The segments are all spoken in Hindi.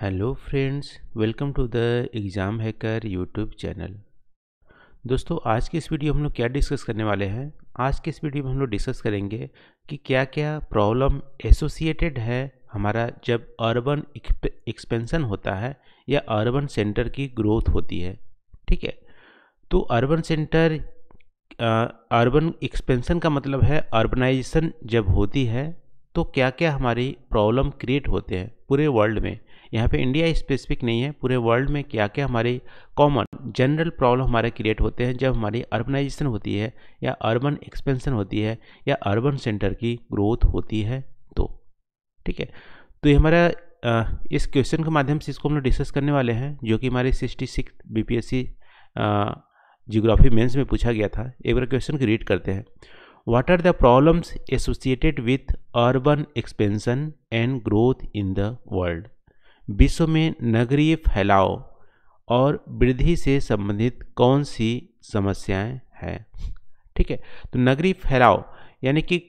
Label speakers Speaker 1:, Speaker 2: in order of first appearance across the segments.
Speaker 1: hello friends welcome to the exam hacker YouTube channel दोस्तों आज की इस वीडियो हम लोग क्या डिस्कस करने वाले हैं आज की इस वीडियो में हम लोग डिस्कस करेंगे कि क्या क्या प्रॉब्लम एसोसिएटेड है हमारा जब अर्बन एक्सपेंसन होता है या अर्बन सेंटर की ग्रोथ होती है ठीक है तो अर्बन सेंटर अर्बन एक्सपेंसन का मतलब है अर्बनाइजेशन जब होती है तो क्या क्या हमारी प्रॉब्लम क्रिएट होते हैं पूरे वर्ल्ड में यहाँ पे इंडिया स्पेसिफिक नहीं है पूरे वर्ल्ड में क्या क्या हमारे कॉमन जनरल प्रॉब्लम हमारे क्रिएट होते हैं जब हमारी अर्बनाइजेशन होती है या अर्बन एक्सपेंशन होती है या अर्बन सेंटर की ग्रोथ होती है तो ठीक है तो ये हमारा इस क्वेश्चन के माध्यम से इसको हम लोग डिस्कस करने वाले हैं जो कि हमारे sixty six B P S C geography mains में पूछा गया था एक बार क्वेश्चन को रीड करते हैं what are the problems associated with urban expansion and growth in the world विश्व में नगरीय फैलाव और वृद्धि से संबंधित कौन सी समस्याएं हैं ठीक है तो नगरीय फैलाव यानी कि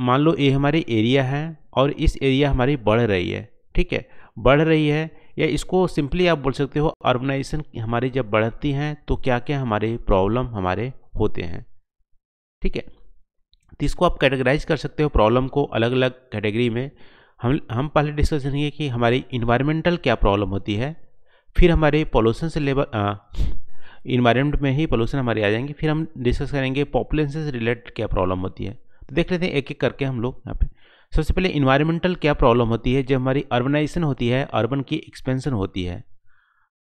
Speaker 1: मान लो ये हमारे एरिया है और इस एरिया हमारी बढ़ रही है ठीक है बढ़ रही है या इसको सिंपली आप बोल सकते हो अर्बनाइजेशन हमारी जब बढ़ती हैं तो क्या क्या हमारे प्रॉब्लम हमारे होते हैं ठीक है तो इसको आप कैटेगराइज कर सकते हो प्रॉब्लम को अलग अलग कैटेगरी में हम हम पहले डिस्कस करेंगे कि हमारी इन्वायरमेंटल क्या प्रॉब्लम होती है फिर हमारे पॉल्यूशन से लेबर इन्वायरमेंट में ही पॉल्यूशन हमारे आ जाएंगे फिर हम डिस्कस करेंगे पॉपुलेशन से रिलेटेड क्या प्रॉब्लम होती है तो देख लेते हैं एक एक करके हम लोग यहाँ पे सबसे पहले इन्वायरमेंटल क्या प्रॉब्लम होती है जब हमारी अर्बनाइजेशन होती है अर्बन की एक्सपेंशन होती है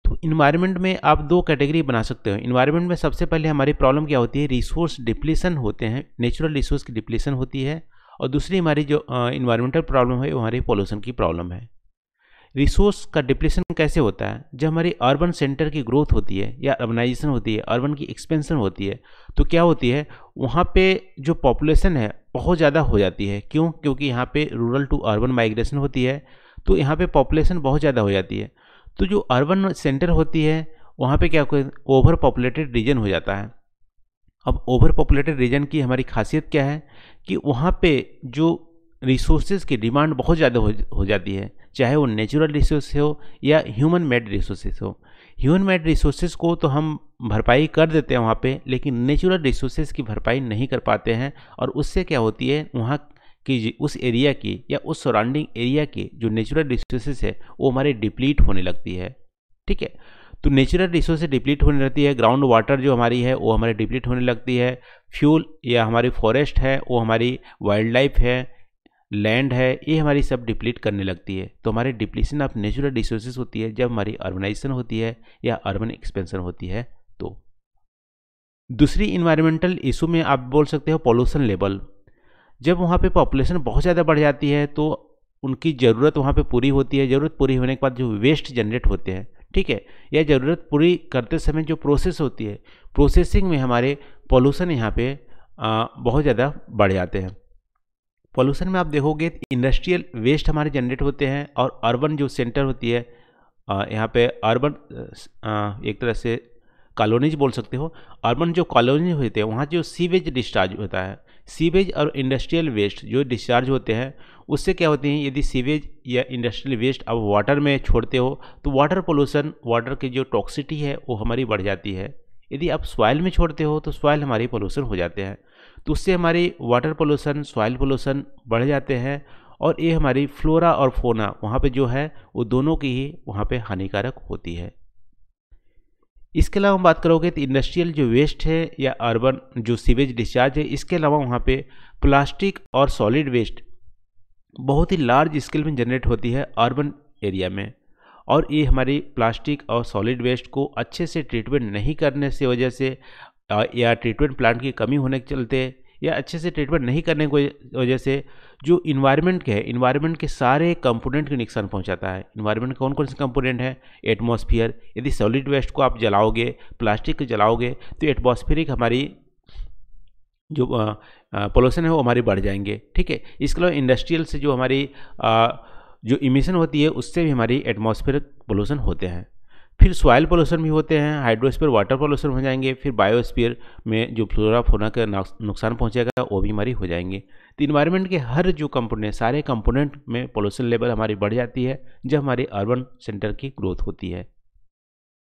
Speaker 1: तो इन्वायरमेंट में आप दो कैटेगरी बना सकते हो इन्वायरमेंट में सबसे पहले हमारी प्रॉब्लम क्या होती है रिसोर्स डिप्लीसन होते हैं नेचुरल रिसोर्स की डिप्लीसन होती है और दूसरी हमारी जो इन्वायरमेंटल प्रॉब्लम है वो हमारी पॉल्यूशन की प्रॉब्लम है रिसोर्स का डिप्लेशन कैसे होता है जब हमारी अर्बन सेंटर की ग्रोथ होती है या अर्बनाइजेशन होती है अर्बन की एक्सपेंशन होती है तो क्या होती है वहाँ पे जो पॉपुलेशन है बहुत ज़्यादा हो जाती है क्यों क्योंकि यहाँ पे रूरल टू अर्बन माइग्रेशन होती है तो यहाँ पे पॉपुलेशन बहुत ज़्यादा हो जाती है तो जो अर्बन सेंटर होती है वहाँ पर क्या ओवर पॉपुलेटेड रीजन हो जाता है अब ओवर पॉपुलेटेड रीजन की हमारी खासियत क्या है कि वहाँ पे जो रिसोर्सेज की डिमांड बहुत ज़्यादा हो, हो जाती है चाहे वो नेचुरल रिसोर्स हो या ह्यूमन मेड रिसोर्सेज हो ह्यूमन मेड रिसोर्सेज को तो हम भरपाई कर देते हैं वहाँ पे लेकिन नेचुरल रिसोर्सेज की भरपाई नहीं कर पाते हैं और उससे क्या होती है वहाँ की उस एरिया की या उस सराउंडिंग एरिया की जो नेचुरल रिसोर्सेज है वो हमारे डिप्लीट होने लगती है ठीक है तो नेचुरल रिसोर्सेज डिप्लीट होने लगती है ग्राउंड वाटर जो हमारी है वो हमारी डिप्लीट होने लगती है फ्यूल या हमारी फॉरेस्ट है वो हमारी वाइल्ड लाइफ है लैंड है ये हमारी सब डिप्लीट करने लगती है तो हमारी डिप्लीशन ऑफ नेचुरल रिसोर्सेज होती है जब हमारी अर्बनाइजेशन होती है या अर्बन एक्सपेंशन होती है तो दूसरी इन्वायरमेंटल इशू में आप बोल सकते हो पॉल्यूशन लेवल जब वहाँ पे पॉपुलेशन बहुत ज़्यादा बढ़ जाती है तो उनकी ज़रूरत वहाँ पे पूरी होती है ज़रूरत पूरी होने के बाद जो वेस्ट जनरेट होते हैं ठीक है यह ज़रूरत पूरी करते समय जो प्रोसेस होती है प्रोसेसिंग में हमारे पॉल्यूशन यहाँ पे आ, बहुत ज़्यादा बढ़ जाते हैं पॉल्यूशन में आप देखोगे इंडस्ट्रियल तो वेस्ट हमारे जनरेट होते हैं और अर्बन जो सेंटर होती है यहाँ पे अर्बन एक तरह से कॉलोनीज बोल सकते हो अर्बन जो कॉलोनी होते हैं वहाँ जो सीवेज डिस्चार्ज होता है सीवेज और इंडस्ट्रियल वेस्ट जो डिस्चार्ज होते हैं उससे क्या होते हैं यदि सीवेज या इंडस्ट्रियल वेस्ट आप वाटर में छोड़ते हो तो वाटर पोल्यूशन वाटर की जो टॉक्सिटी है वो हमारी बढ़ जाती है यदि आप सॉयल में छोड़ते हो तो सॉइल हमारी पोल्यूशन हो जाते हैं तो उससे हमारी वाटर पोल्यूशन सॉइल पोल्यूशन बढ़ जाते हैं और ये हमारी फ्लोरा और फोना वहाँ पे जो है वो दोनों की ही वहाँ पे हानिकारक होती है इसके अलावा हम बात करोगे तो इंडस्ट्रियल जो वेस्ट है या अर्बन जो सीवेज डिस्चार्ज है इसके अलावा वहाँ पे प्लास्टिक और सॉलिड वेस्ट बहुत ही लार्ज स्केल में जनरेट होती है अर्बन एरिया में और ये हमारी प्लास्टिक और सॉलिड वेस्ट को अच्छे से ट्रीटमेंट नहीं करने से वजह से या ट्रीटमेंट प्लांट की कमी होने के चलते या अच्छे से ट्रीटमेंट नहीं करने की वजह से जो इन्वायरमेंट के है इन्वायरमेंट के सारे कंपोनेंट के नुकसान पहुंचाता है इन्वायरमेंट कौन कौन से कंपोनेंट है एटमॉस्फेयर यदि सॉलिड वेस्ट को आप जलाओगे प्लास्टिक को जलाओगे तो एटमॉस्फेरिक हमारी जो पोल्यूशन है वो हमारे बढ़ जाएंगे ठीक है इसके अलावा इंडस्ट्रियल से जो हमारी आ, जो इमिशन होती है उससे भी हमारी एटमॉस्फेरिक पोल्यूशन होते हैं फिर सॉयल पोल्यूशन भी होते हैं हाइड्रोस्पियर वाटर पोल्यूशन हो जाएंगे फिर बायोस्पियर में जो फ्लोरा फोना का नुकसान पहुंचेगा वो बीमारी हो जाएंगे तो इन्वायरमेंट के हर जो कंपोनेंट सारे कंपोनेंट में पोल्यूशन लेवल हमारी बढ़ जाती है जब हमारी अर्बन सेंटर की ग्रोथ होती है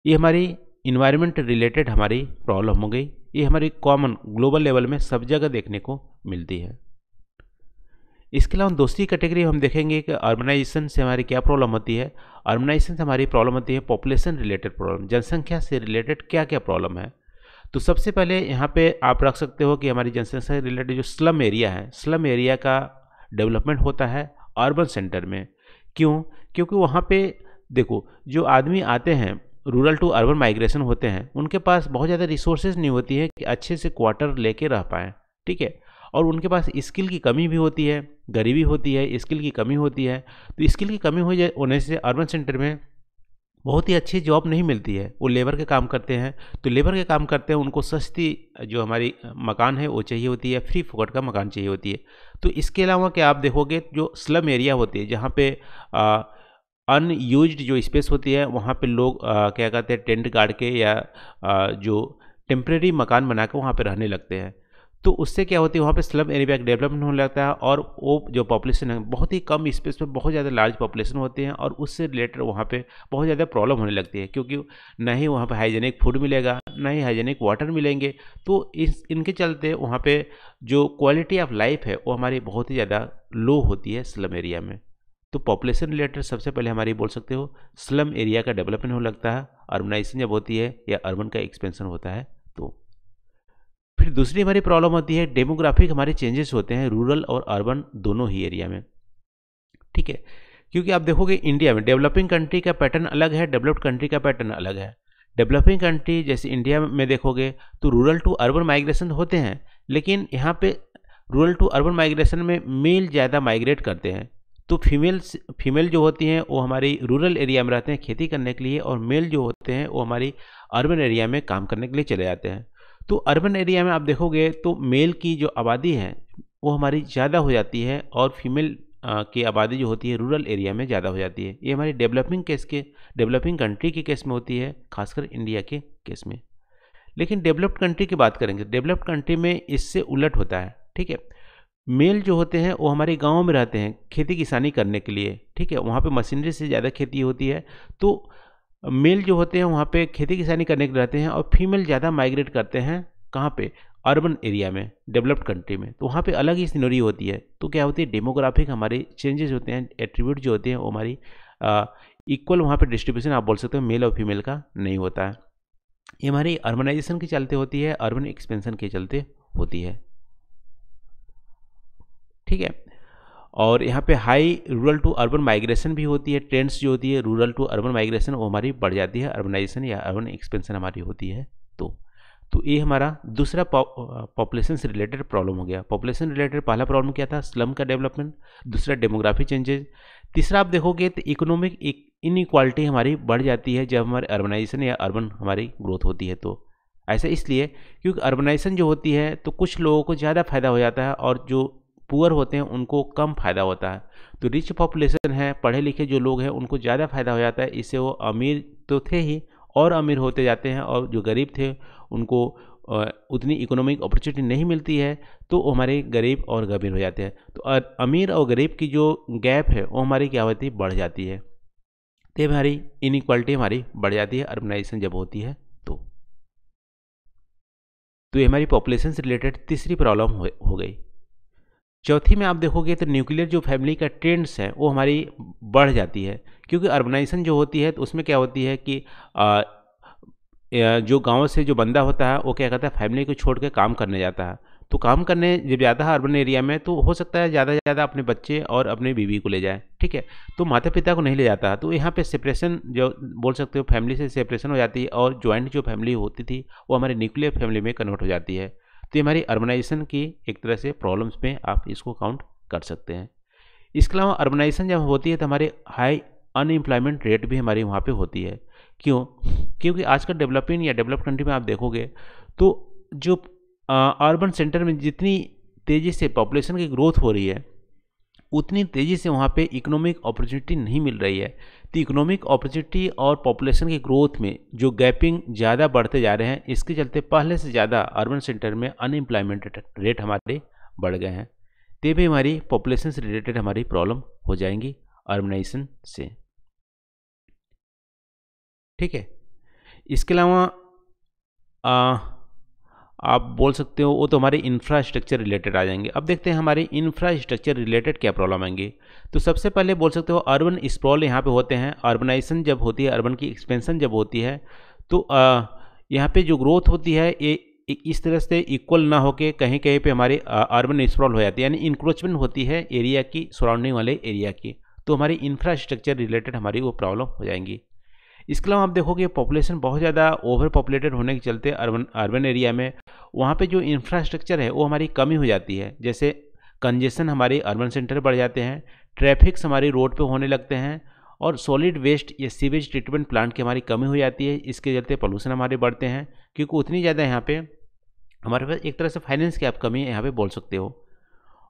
Speaker 1: ये हमारी इन्वायरमेंट रिलेटेड हमारी प्रॉब्लम हो गई ये हमारी कॉमन ग्लोबल लेवल में सब जगह देखने को मिलती है इसके अलावा दूसरी कैटेगरी हम देखेंगे कि अर्बनाइजेशन से हमारी क्या प्रॉब्लम होती है अर्बनाइजेशन से हमारी प्रॉब्लम होती है पॉपुलेशन रिलेटेड प्रॉब्लम जनसंख्या से रिलेटेड क्या क्या प्रॉब्लम है तो सबसे पहले यहाँ पे आप रख सकते हो कि हमारी जनसंख्या से रिलेटेड जो स्लम एरिया है स्लम एरिया का डेवलपमेंट होता है अर्बन सेंटर में क्यों क्योंकि वहाँ पर देखो जो आदमी आते हैं रूरल टू अर्बन माइग्रेशन होते हैं उनके पास बहुत ज़्यादा रिसोर्सेज नहीं होती है कि अच्छे से क्वार्टर लेके रह पाएँ ठीक है और उनके पास स्किल की कमी भी होती है गरीबी होती है स्किल की कमी होती है तो स्किल की कमी हो जाए होने से अर्बन सेंटर में बहुत ही अच्छी जॉब नहीं मिलती है वो लेबर के काम करते हैं तो लेबर के काम करते हैं उनको सस्ती जो हमारी मकान है वो चाहिए होती है फ्री फोकट का मकान चाहिए होती है तो इसके अलावा क्या आप देखोगे जो स्लम एरिया होती है जहाँ पे अनयूज अनयूज्ड जो स्पेस होती है वहाँ पे लोग आ, क्या कहते हैं टेंट गाड़ के या आ, जो टेम्प्रेरी मकान बना के वहाँ पर रहने लगते हैं तो उससे क्या होती है वहाँ पे स्लम एरिया डेवलपमेंट होने लगता है और वो जो पॉपुलेशन है बहुत ही कम स्पेस में बहुत ज़्यादा लार्ज पॉपुलेशन होते हैं और उससे रिलेटेड वहाँ पे बहुत ज़्यादा प्रॉब्लम होने लगती है क्योंकि ना ही वहाँ पे हाइजेनिक फूड मिलेगा ना ही हाइजेनिक वाटर मिलेंगे तो इस इनके चलते वहाँ पर जो क्वालिटी ऑफ लाइफ है वो हमारी बहुत ही ज़्यादा लो होती है स्लम एरिया में तो पॉपुलेशन रिलेटेड सबसे पहले हमारी बोल सकते हो स्लम एरिया का डेवलपमेंट होने लगता है अर्बनाइजेशन जब होती है या अर्बन का एक्सपेंशन होता है फिर दूसरी हमारी प्रॉब्लम होती है डेमोग्राफिक हमारे चेंजेस होते हैं रूरल और अर्बन दोनों ही एरिया में ठीक है क्योंकि आप देखोगे इंडिया में डेवलपिंग कंट्री का पैटर्न अलग है डेवलप्ड कंट्री का पैटर्न अलग है डेवलपिंग कंट्री जैसे इंडिया में देखोगे तो रूरल टू अर्बन माइग्रेशन होते हैं लेकिन यहाँ पे रूरल टू अर्बन माइग्रेशन में मेल ज़्यादा माइग्रेट करते हैं तो फीमेल फीमेल जो होती हैं वो हमारी रूरल एरिया में रहते हैं खेती करने के लिए और मेल जो होते हैं वो हमारी अर्बन एरिया में काम करने के लिए चले जाते हैं तो अर्बन एरिया में आप देखोगे तो मेल की जो आबादी है वो हमारी ज़्यादा हो जाती है और फीमेल की आबादी जो होती है रूरल एरिया में ज़्यादा हो जाती है ये हमारी डेवलपिंग केस के डेवलपिंग कंट्री के केस में होती है खासकर इंडिया के केस में लेकिन डेवलप्ड कंट्री की बात करेंगे डेवलप्ड कंट्री में इससे उलट होता है ठीक है मेल जो होते हैं वो हमारे गाँव में रहते हैं खेती किसानी करने के लिए ठीक है वहाँ पर मशीनरी से ज़्यादा खेती होती है तो मेल जो होते हैं वहाँ पे खेती किसानी करने के रहते हैं और फीमेल ज़्यादा माइग्रेट करते हैं कहाँ पे अर्बन एरिया में डेवलप्ड कंट्री में तो वहाँ पे अलग ही सीनरी होती है तो क्या होती है डेमोग्राफिक हमारे चेंजेस होते हैं एट्रीब्यूट जो होते हैं वो हमारी इक्वल वहाँ पे डिस्ट्रीब्यूशन आप बोल सकते हो मेल और फीमेल का नहीं होता है ये हमारी अर्बनाइजेशन के चलते होती है अर्बन एक्सपेंशन के चलते होती है ठीक है और यहाँ पे high rural to urban migration भी होती है ट्रेंड्स जो होती है रूरल टू अर्बन माइग्रेशन वो हमारी बढ़ जाती है अर्बनाइजेशन या अर्बन एक्सपेंशन हमारी होती है तो तो ये हमारा दूसरा पॉपुलेशन से रिलेटेड प्रॉब्लम हो गया पॉपुलेशन रिलेटेड पहला प्रॉब्लम क्या था स्लम का डेवलपमेंट दूसरा डेमोग्राफी चेंजेज तीसरा आप देखोगे तो इकोनॉमिक इनइक्वालिटी हमारी बढ़ जाती है जब हमारे अर्बनाइजेशन या अर्बन हमारी ग्रोथ होती है तो ऐसा इसलिए क्योंकि अर्बनाइजेशन जो होती है तो कुछ लोगों को ज़्यादा फायदा हो जाता है और जो पुअर होते हैं उनको कम फ़ायदा होता है तो रिच पॉपुलेशन है पढ़े लिखे जो लोग हैं उनको ज़्यादा फ़ायदा हो जाता है इससे वो अमीर तो थे ही और अमीर होते जाते हैं और जो गरीब थे उनको उतनी इकोनॉमिक अपॉर्चुनिटी नहीं मिलती है तो वो हमारे गरीब और गंभीर हो जाते हैं तो अमीर और गरीब की जो गैप है वो हमारी क्या होती है बढ़ जाती है तो हमारी इनक्वालिटी हमारी बढ़ जाती है अर्बनाइजेशन जब होती है तो तो ये हमारी पॉपुलेशन से रिलेटेड तीसरी प्रॉब्लम हो, हो गई चौथी में आप देखोगे तो न्यूक्लियर जो फैमिली का ट्रेंड्स है वो हमारी बढ़ जाती है क्योंकि अर्बनाइजेशन जो होती है तो उसमें क्या होती है कि आ, जो गाँव से जो बंदा होता है वो क्या करता है फैमिली को छोड़ कर काम करने जाता है तो काम करने जब जाता है अर्बन एरिया में तो हो सकता है ज़्यादा से ज़्यादा अपने बच्चे और अपने बीवी को ले जाए ठीक है तो माता पिता को नहीं ले जाता तो यहाँ पे सेपरेशन जो बोल सकते हो फैमिली से सेपरेशन हो जाती है और ज्वाइंट जो फैमिली होती थी वो हमारे न्यूक्लियर फैमिली में कन्वर्ट हो जाती है तो ये हमारी अर्बनाइजेशन की एक तरह से प्रॉब्लम्स में आप इसको काउंट कर सकते हैं इसके अलावा अर्बनाइजेशन जब होती है तो हमारे हाई अनएम्प्लॉयमेंट रेट भी हमारी वहाँ पे होती है क्यों क्योंकि आजकल डेवलपिंग या डेवलप कंट्री में आप देखोगे तो जो अर्बन सेंटर में जितनी तेज़ी से पॉपुलेशन की ग्रोथ हो रही है उतनी तेज़ी से वहाँ पे इकोनॉमिक अपॉर्चुनिटी नहीं मिल रही है तो इकोनॉमिक अपॉर्चुनिटी और पॉपुलेशन की ग्रोथ में जो गैपिंग ज़्यादा बढ़ते जा रहे हैं इसके चलते पहले से ज़्यादा अर्बन सेंटर में अनएम्प्लॉयमेंट रेट हमारे बढ़ गए हैं तो भी हमारी पॉपुलेशन से रिलेटेड हमारी प्रॉब्लम हो जाएंगी अर्बनाइजेशन से ठीक है इसके अलावा आप बोल सकते हो वो तो हमारे इंफ्रास्ट्रक्चर रिलेटेड आ जाएंगे अब देखते हैं हमारे इंफ्रास्ट्रक्चर रिलेटेड क्या प्रॉब्लम आएंगे तो सबसे पहले बोल सकते हो अर्बन स्प्रॉल यहाँ पे होते हैं अर्बनाइजेशन जब होती है अर्बन की एक्सपेंशन जब होती है तो यहाँ पे जो ग्रोथ होती है ये इस तरह से इक्वल ना होकर कहीं कहीं पर हमारे अर्बन स्प्रॉल हो जाती है यानी इंक्रोचमेंट होती है एरिया की सराउंडिंग वाले एरिया की तो हमारी इंफ्रास्ट्रक्चर रिलेटेड हमारी वो प्रॉब्लम हो जाएंगी इसके अलावा आप देखोगे पॉपुलेशन बहुत ज़्यादा ओवर पॉपुलेटेड होने के चलते अर्बन अर्बन एरिया में वहाँ पे जो इंफ्रास्ट्रक्चर है वो हमारी कमी हो जाती है जैसे कंजेशन हमारे अर्बन सेंटर बढ़ जाते हैं ट्रैफिक्स हमारे रोड पे होने लगते हैं और सॉलिड वेस्ट या सीवेज ट्रीटमेंट प्लांट की हमारी कमी हो जाती है इसके चलते पॉल्यूशन हमारे बढ़ते हैं क्योंकि उतनी ज़्यादा यहाँ पर हमारे पास एक तरह से फाइनेंस की आप कमी यहाँ पर बोल सकते हो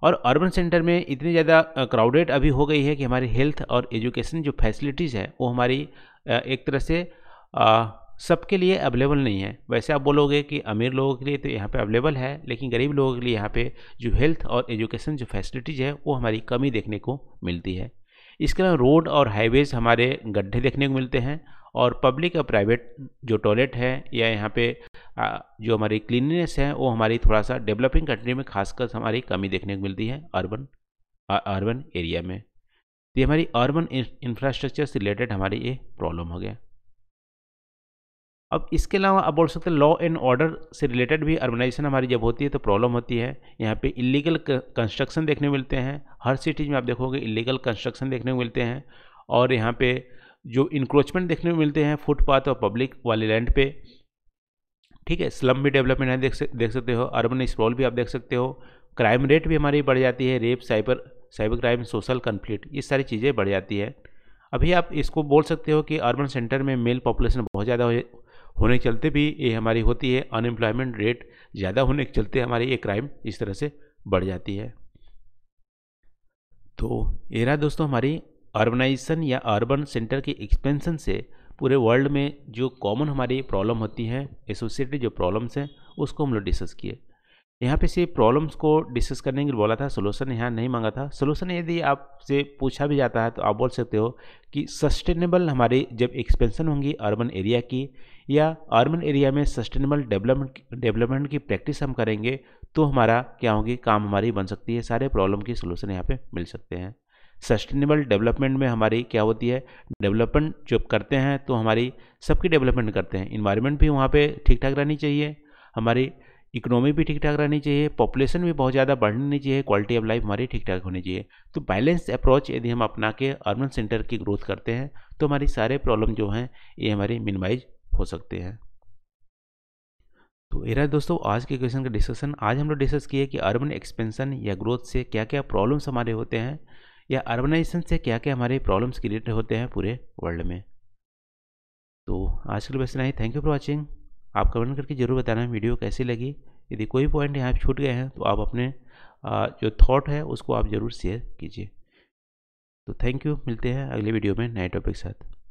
Speaker 1: और अर्बन सेंटर में इतनी ज़्यादा क्राउडेड अभी हो गई है कि हमारी हेल्थ और एजुकेशन जो फैसिलिटीज़ है वो हमारी एक तरह से सबके लिए अवेलेबल नहीं है वैसे आप बोलोगे कि अमीर लोगों के लिए तो यहाँ पे अवेलेबल है लेकिन गरीब लोगों के लिए यहाँ पे जो हेल्थ और एजुकेशन जो फैसिलिटीज़ है वो हमारी कमी देखने को मिलती है इसके अलावा रोड और हाईवेज़ हमारे गड्ढे देखने को मिलते हैं और पब्लिक और प्राइवेट जो टॉयलेट है या यहाँ पे जो हमारी क्लिनिनेस है वो हमारी थोड़ा सा डेवलपिंग कंट्री में खासकर हमारी कमी देखने को मिलती है अर्बन अर्बन एरिया में तो ये हमारी अर्बन इंफ्रास्ट्रक्चर से रिलेटेड हमारी ये प्रॉब्लम हो गया अब इसके अलावा आप बोल सकते हैं लॉ एंड ऑर्डर से रिलेटेड भी अर्बनाइजेशन हमारी जब होती है तो प्रॉब्लम होती है यहाँ पे इलीगल कंस्ट्रक्शन देखने को मिलते हैं हर सिटीज़ में आप देखोगे इलीगल कंस्ट्रक्शन देखने को मिलते हैं और यहाँ पे जो इंक्रोचमेंट देखने को मिलते हैं फुटपाथ और पब्लिक वाले लैंड पे ठीक है स्लम भी डेवलपमेंट है देख देख सकते हो अर्बन स्प्रॉल भी आप देख सकते हो क्राइम रेट भी हमारी बढ़ जाती है rape cyber cyber crime social conflict ये सारी चीज़ें बढ़ जाती है अभी आप इसको बोल सकते हो कि अर्बन सेंटर में मेल पॉपुलेशन बहुत ज़्यादा होने के चलते भी ये हमारी होती है अनएम्प्लॉयमेंट रेट ज़्यादा होने के चलते हमारी ये क्राइम इस तरह से बढ़ जाती है तो ये रहा दोस्तों हमारी अर्बनाइजेशन या अर्बन सेंटर के एक्सपेंसन से पूरे वर्ल्ड में जो कॉमन हमारी प्रॉब्लम होती है एसोसिएटेड जो प्रॉब्लम्स हैं उसको हम लोग डिस्कस किए यहाँ पे से प्रॉब्लम्स को डिस्कस करने के लिए बोला था सोल्यूशन यहाँ नहीं मांगा था सोल्यूशन यदि आपसे पूछा भी जाता है तो आप बोल सकते हो कि सस्टेनेबल हमारी जब एक्सपेंशन होंगी अर्बन एरिया की या अर्बन एरिया में सस्टेनेबल डेवलपमेंट डेवलपमेंट की प्रैक्टिस हम करेंगे तो हमारा क्या होगी काम हमारी बन सकती है सारे प्रॉब्लम की सोल्यूशन यहाँ पे मिल सकते हैं सस्टेनेबल डेवलपमेंट में हमारी क्या होती है डेवलपमेंट जब करते हैं तो हमारी सबकी डेवलपमेंट करते हैं इन्वायरमेंट भी वहाँ पर ठीक ठाक रहनी चाहिए हमारी इकोनॉमी भी ठीक ठाक रहनी चाहिए पॉपुलेशन भी बहुत ज़्यादा बढ़नी चाहिए क्वालिटी ऑफ लाइफ हमारी ठीक ठाक होनी चाहिए तो बैलेंस अप्रोच यदि हम अपना के अर्बन सेंटर की ग्रोथ करते हैं तो हमारी सारे प्रॉब्लम जो हैं ये हमारी मिनिमाइज हो सकते हैं तो ये रहा दोस्तों आज के क्वेश्चन का डिस्कशन आज हम लोग डिस्कस किए कि अर्बन एक्सपेंशन या ग्रोथ से क्या क्या प्रॉब्लम्स हमारे होते हैं या अर्बनाइजेशन से क्या क्या हमारे प्रॉब्लम्स क्रिएट होते हैं पूरे वर्ल्ड में तो आज के लिए बस नहीं थैंक यू फॉर वॉचिंग आप कमेंट करके ज़रूर बताना वीडियो कैसी लगी यदि कोई पॉइंट यहाँ छूट गए हैं तो आप अपने जो थाट है उसको आप ज़रूर शेयर कीजिए तो थैंक यू मिलते हैं अगले वीडियो में नए टॉपिक के साथ